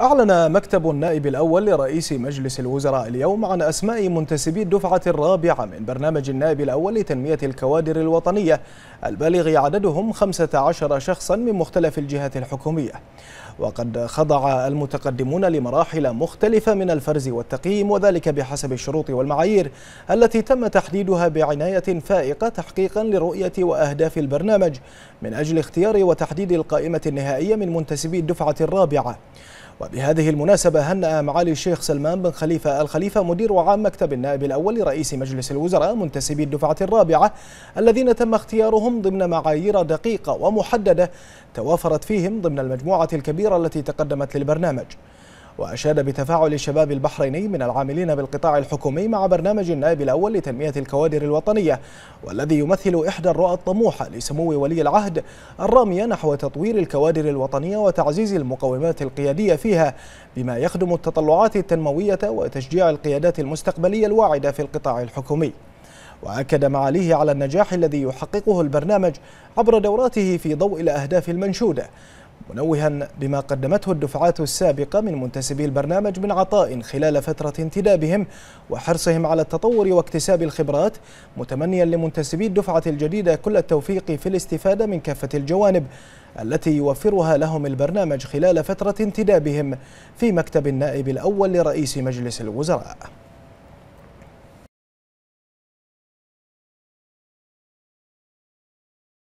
أعلن مكتب النائب الأول لرئيس مجلس الوزراء اليوم عن أسماء منتسبي الدفعة الرابعة من برنامج النائب الأول لتنمية الكوادر الوطنية البالغ عددهم 15 شخصا من مختلف الجهات الحكومية وقد خضع المتقدمون لمراحل مختلفة من الفرز والتقييم وذلك بحسب الشروط والمعايير التي تم تحديدها بعناية فائقة تحقيقا لرؤية وأهداف البرنامج من أجل اختيار وتحديد القائمة النهائية من منتسبي الدفعة الرابعة وبهذه المناسبة هنأ معالي الشيخ سلمان بن خليفة الخليفة مدير وعام مكتب النائب الأول لرئيس مجلس الوزراء منتسبي الدفعة الرابعة الذين تم اختيارهم ضمن معايير دقيقة ومحددة توافرت فيهم ضمن المجموعة الكبيرة التي تقدمت للبرنامج وأشاد بتفاعل الشباب البحريني من العاملين بالقطاع الحكومي مع برنامج النائب الأول لتنمية الكوادر الوطنية والذي يمثل إحدى الرؤى الطموحة لسمو ولي العهد الرامية نحو تطوير الكوادر الوطنية وتعزيز المقومات القيادية فيها بما يخدم التطلعات التنموية وتشجيع القيادات المستقبلية الواعدة في القطاع الحكومي وأكد معاليه على النجاح الذي يحققه البرنامج عبر دوراته في ضوء الأهداف المنشودة منوها بما قدمته الدفعات السابقة من منتسبي البرنامج من عطاء خلال فترة انتدابهم وحرصهم على التطور واكتساب الخبرات متمنيا لمنتسبي الدفعة الجديدة كل التوفيق في الاستفادة من كافة الجوانب التي يوفرها لهم البرنامج خلال فترة انتدابهم في مكتب النائب الأول لرئيس مجلس الوزراء